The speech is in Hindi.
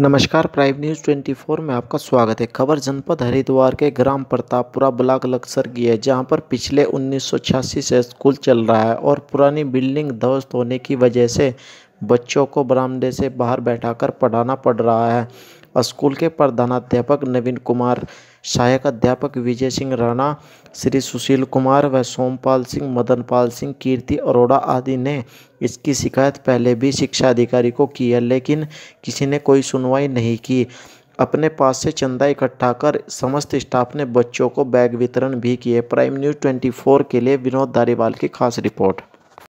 नमस्कार प्राइम न्यूज़ 24 में आपका स्वागत है खबर जनपद हरिद्वार के ग्राम प्रतापपुरा ब्लॉक लक्सर की है जहां पर पिछले 1986 से स्कूल चल रहा है और पुरानी बिल्डिंग ध्वस्त होने की वजह से बच्चों को बरामदे से बाहर बैठाकर पढ़ाना पड़ रहा है स्कूल के प्रधानाध्यापक नवीन कुमार सहायक अध्यापक विजय सिंह राणा श्री सुशील कुमार व सोमपाल सिंह मदनपाल सिंह कीर्ति अरोड़ा आदि ने इसकी शिकायत पहले भी शिक्षा अधिकारी को की है लेकिन किसी ने कोई सुनवाई नहीं की अपने पास से चंदा इकट्ठा कर समस्त स्टाफ ने बच्चों को बैग वितरण भी किए प्राइम न्यूज़ 24 के लिए विनोद धारीवाल की खास रिपोर्ट